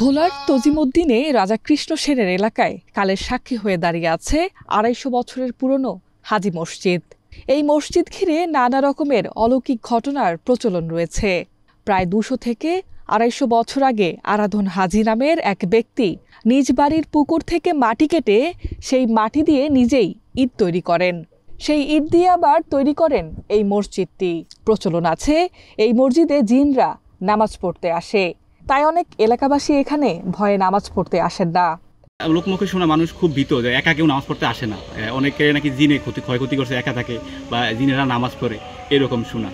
ভোলার তজিমুদ্দিনে রাজা কৃষ্ণ সেনের এলাকায় কালের সাক্ষী হয়ে দাঁড়িয়ে আছে আড়াইশো বছরের পুরনো হাজি মসজিদ এই মসজিদ ঘিরে নানা রকমের অলৌকিক ঘটনার প্রচলন রয়েছে প্রায় দুশো থেকে আড়াইশো বছর আগে আরাধন হাজি নামের এক ব্যক্তি নিজ বাড়ির পুকুর থেকে মাটি কেটে সেই মাটি দিয়ে নিজেই ঈদ তৈরি করেন সেই ঈদ দিয়ে আবার তৈরি করেন এই মসজিদটি প্রচলন আছে এই মসজিদে জিনরা নামাজ পড়তে আসে তাই অনেক এলাকাবাসী এখানে ভয়ে নামাজ পড়তে আসেন না লোকমুখে শোনা মানুষ খুব ভীত যে একা কেউ নামাজ পড়তে আসে না অনেকের নাকি জিনে ক্ষতি ক্ষয়ক্ষতি করছে একা থাকে বা জিনেরা নামাজ পড়ে এরকম শোনা